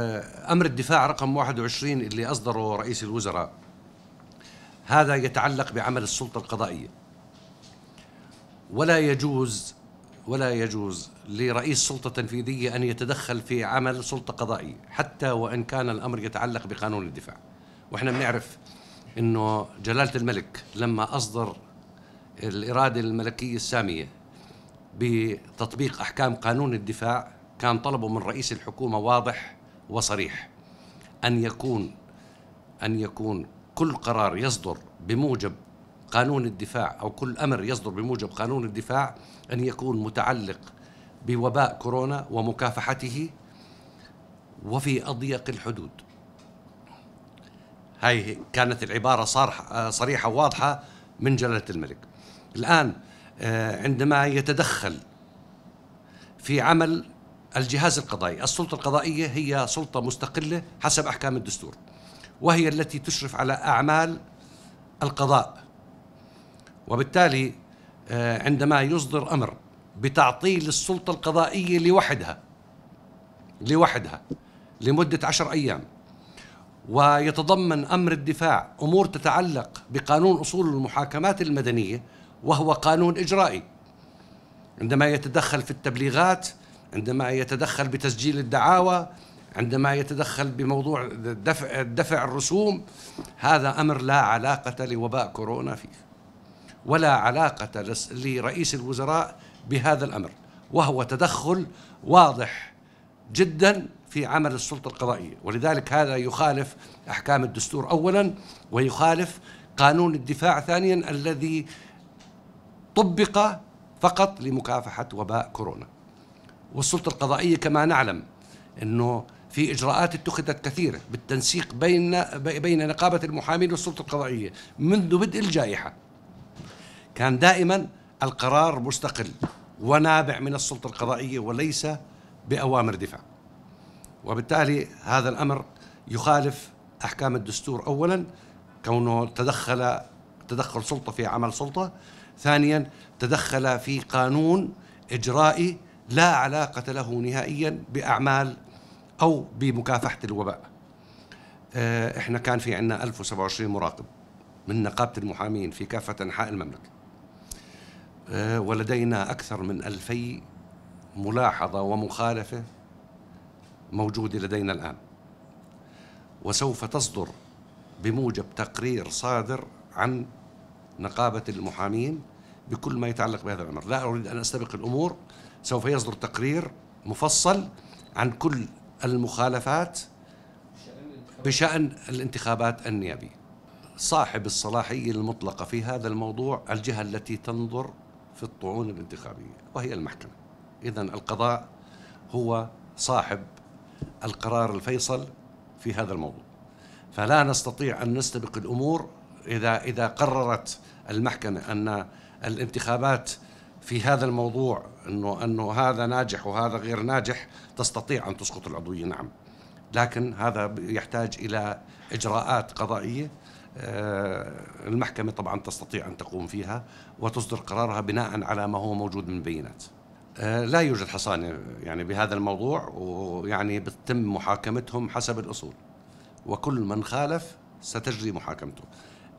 آه، أمر الدفاع رقم 21 اللي أصدره رئيس الوزراء هذا يتعلق بعمل السلطة القضائية ولا يجوز ولا يجوز لرئيس سلطة تنفيذية أن يتدخل في عمل سلطة قضائية حتى وإن كان الأمر يتعلق بقانون الدفاع وإحنا بنعرف أنه جلالة الملك لما أصدر الإرادة الملكية السامية بتطبيق أحكام قانون الدفاع كان طلبه من رئيس الحكومة واضح وصريح أن يكون أن يكون كل قرار يصدر بموجب قانون الدفاع أو كل أمر يصدر بموجب قانون الدفاع أن يكون متعلق بوباء كورونا ومكافحته وفي أضيق الحدود هاي كانت العبارة صارحة صريحة واضحة من جلالة الملك الآن آه، عندما يتدخل في عمل الجهاز القضائي السلطة القضائية هي سلطة مستقلة حسب أحكام الدستور وهي التي تشرف على أعمال القضاء وبالتالي آه، عندما يصدر أمر بتعطيل السلطة القضائية لوحدها لوحدها لمدة عشر أيام ويتضمن أمر الدفاع أمور تتعلق بقانون أصول المحاكمات المدنية وهو قانون إجرائي عندما يتدخل في التبليغات عندما يتدخل بتسجيل الدعاوى عندما يتدخل بموضوع دفع دفع الرسوم هذا امر لا علاقه لوباء كورونا فيه ولا علاقه لرئيس الوزراء بهذا الامر وهو تدخل واضح جدا في عمل السلطه القضائيه ولذلك هذا يخالف احكام الدستور اولا ويخالف قانون الدفاع ثانيا الذي طبق فقط لمكافحه وباء كورونا والسلطة القضائية كما نعلم أنه في إجراءات اتخذت كثيرة بالتنسيق بين بين نقابة المحامين والسلطة القضائية منذ بدء الجائحة كان دائما القرار مستقل ونابع من السلطة القضائية وليس بأوامر دفاع وبالتالي هذا الأمر يخالف أحكام الدستور أولا كونه تدخل تدخل سلطة في عمل سلطة ثانيا تدخل في قانون إجرائي لا علاقة له نهائيا بأعمال أو بمكافحة الوباء آه، إحنا كان في عندنا 1027 مراقب من نقابة المحامين في كافة أنحاء المملكة آه، ولدينا أكثر من ألفي ملاحظة ومخالفة موجودة لدينا الآن وسوف تصدر بموجب تقرير صادر عن نقابة المحامين بكل ما يتعلق بهذا الأمر لا أريد أن أستبق الأمور سوف يصدر تقرير مفصل عن كل المخالفات بشأن الانتخابات النيابية صاحب الصلاحية المطلقة في هذا الموضوع الجهة التي تنظر في الطعون الانتخابية وهي المحكمة إذا القضاء هو صاحب القرار الفيصل في هذا الموضوع فلا نستطيع أن نستبق الأمور إذا إذا قررت المحكمة أن الانتخابات في هذا الموضوع انه انه هذا ناجح وهذا غير ناجح تستطيع ان تسقط العضويه نعم لكن هذا يحتاج الى اجراءات قضائيه آه، المحكمه طبعا تستطيع ان تقوم فيها وتصدر قرارها بناء على ما هو موجود من بينات آه، لا يوجد حصانه يعني بهذا الموضوع ويعني بتتم محاكمتهم حسب الاصول وكل من خالف ستجري محاكمته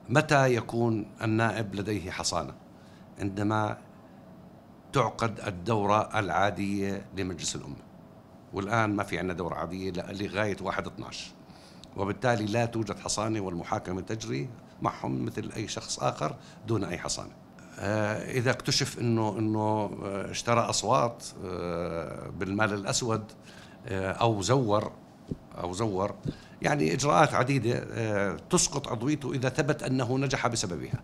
متى يكون النائب لديه حصانه عندما تعقد الدورة العادية لمجلس الأمة والآن ما في عندنا دورة عادية لغاية 1 12 وبالتالي لا توجد حصانة والمحاكمة تجري معهم مثل أي شخص آخر دون أي حصانة آه، إذا اكتشف أنه, إنه آه، اشترى أصوات آه، بالمال الأسود أو زور أو زور يعني إجراءات عديدة تسقط عضويته إذا ثبت أنه نجح بسببها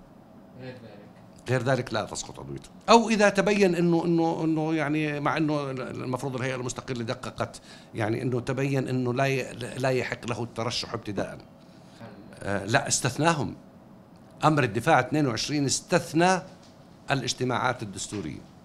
غير ذلك لا تسقط عضويته او اذا تبين انه انه انه يعني مع انه المفروض الهيئه المستقله دققت يعني انه تبين انه لا لا يحق له الترشح ابتداء آه لا استثناهم امر الدفاع 22 استثنى الاجتماعات الدستوريه